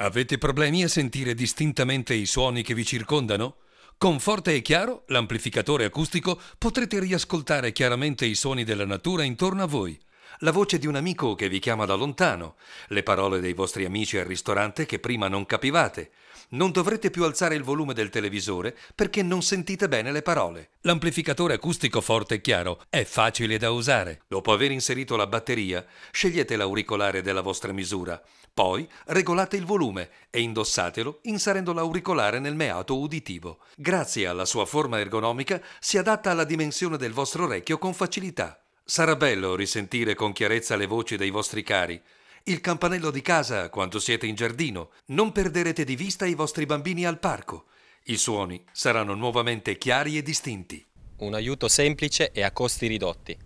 Avete problemi a sentire distintamente i suoni che vi circondano? Con forte e chiaro, l'amplificatore acustico, potrete riascoltare chiaramente i suoni della natura intorno a voi la voce di un amico che vi chiama da lontano, le parole dei vostri amici al ristorante che prima non capivate. Non dovrete più alzare il volume del televisore perché non sentite bene le parole. L'amplificatore acustico forte e chiaro è facile da usare. Dopo aver inserito la batteria, scegliete l'auricolare della vostra misura, poi regolate il volume e indossatelo inserendo l'auricolare nel meato uditivo. Grazie alla sua forma ergonomica si adatta alla dimensione del vostro orecchio con facilità. Sarà bello risentire con chiarezza le voci dei vostri cari, il campanello di casa quando siete in giardino, non perderete di vista i vostri bambini al parco. I suoni saranno nuovamente chiari e distinti. Un aiuto semplice e a costi ridotti.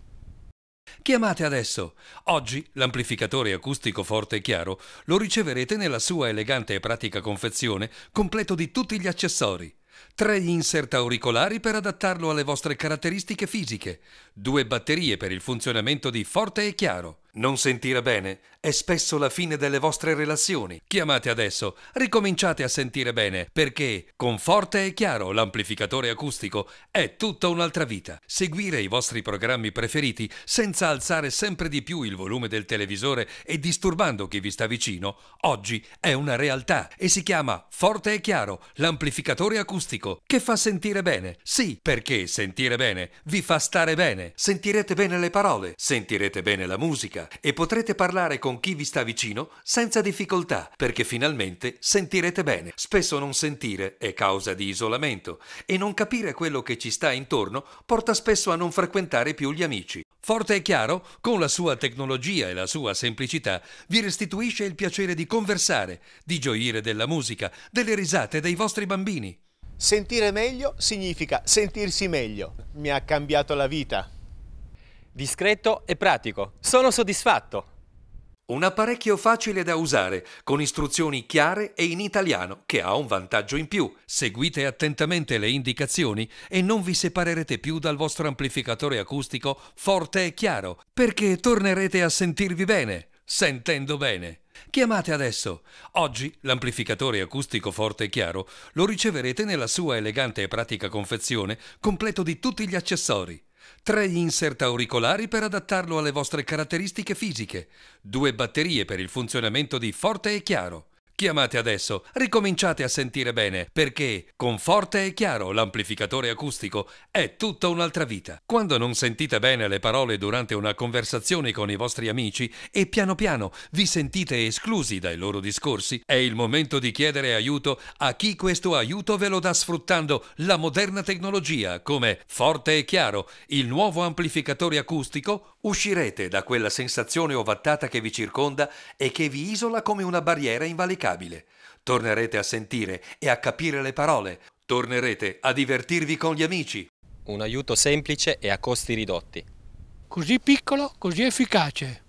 Chiamate adesso. Oggi l'amplificatore acustico forte e chiaro lo riceverete nella sua elegante e pratica confezione, completo di tutti gli accessori. 3 insert auricolari per adattarlo alle vostre caratteristiche fisiche, 2 batterie per il funzionamento di forte e chiaro, non sentire bene è spesso la fine delle vostre relazioni. Chiamate adesso, ricominciate a sentire bene, perché con Forte e Chiaro l'amplificatore acustico è tutta un'altra vita. Seguire i vostri programmi preferiti senza alzare sempre di più il volume del televisore e disturbando chi vi sta vicino, oggi è una realtà e si chiama Forte e Chiaro, l'amplificatore acustico, che fa sentire bene. Sì, perché sentire bene vi fa stare bene. Sentirete bene le parole, sentirete bene la musica libera e potrete parlare con chi vi sta vicino senza difficoltà, perché finalmente sentirete bene. Spesso non sentire è causa di isolamento e non capire quello che ci sta intorno porta spesso a non frequentare più gli amici. Forte e chiaro, con la sua tecnologia e la sua semplicità, vi restituisce il piacere di conversare, di gioire della musica, delle risate dei vostri bambini. Sentire meglio significa sentirsi meglio. Mi ha cambiato la vita discreto e pratico. Sono soddisfatto. Un apparecchio facile da usare, con istruzioni chiare e in italiano, che ha un vantaggio in più. Seguite attentamente le indicazioni e non vi separerete più dal vostro amplificatore acustico forte e chiaro, perché tornerete a sentirvi bene, sentendo bene. Chiamate adesso. Oggi l'amplificatore acustico forte e chiaro lo riceverete nella sua elegante e pratica confezione, completo di tutti gli accessori. 3 insert auricolari per adattarlo alle vostre caratteristiche fisiche, 2 batterie per il funzionamento di forte e chiaro, chiamate adesso, ricominciate a sentire bene, perché con Forte e Chiaro l'amplificatore acustico è tutta un'altra vita. Quando non sentite bene le parole durante una conversazione con i vostri amici e piano piano vi sentite esclusi dai loro discorsi, è il momento di chiedere aiuto a chi questo aiuto ve lo dà sfruttando la moderna tecnologia come Forte e Chiaro, il nuovo amplificatore acustico, uscirete da quella sensazione ovattata che vi circonda e che vi isola come una barriera invalicata immancabile. Tornerete a sentire e a capire le parole, tornerete a divertirvi con gli amici. Un aiuto semplice e a costi ridotti. Così piccolo, così efficace.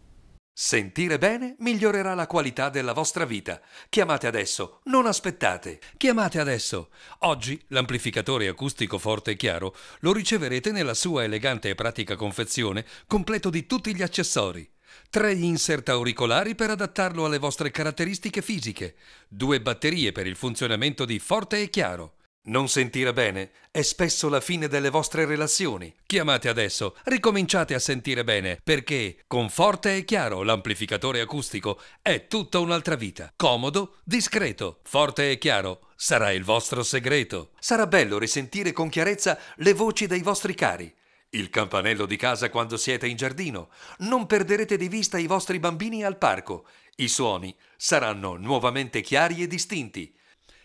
Sentire bene migliorerà la qualità della vostra vita. Chiamate adesso, non aspettate. Chiamate adesso. Oggi l'amplificatore acustico forte e chiaro lo riceverete nella sua elegante e pratica confezione, completo di tutti gli accessori tre insert auricolari per adattarlo alle vostre caratteristiche fisiche, due batterie per il funzionamento di forte e chiaro. Non sentire bene è spesso la fine delle vostre relazioni. Chiamate adesso, ricominciate a sentire bene, perché con Forte e Chiaro l'amplificatore acustico è tutta un'altra vita. Comodo, discreto. Forte e Chiaro sarà il vostro segreto. Sarà bello risentire con chiarezza le voci dei vostri cari il campanello di casa quando siete in giardino. Non perderete di vista i vostri bambini al parco. I suoni saranno nuovamente chiari e distinti.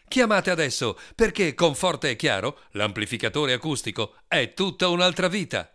Chiamate adesso perché con Forte e Chiaro l'amplificatore acustico è tutta un'altra vita.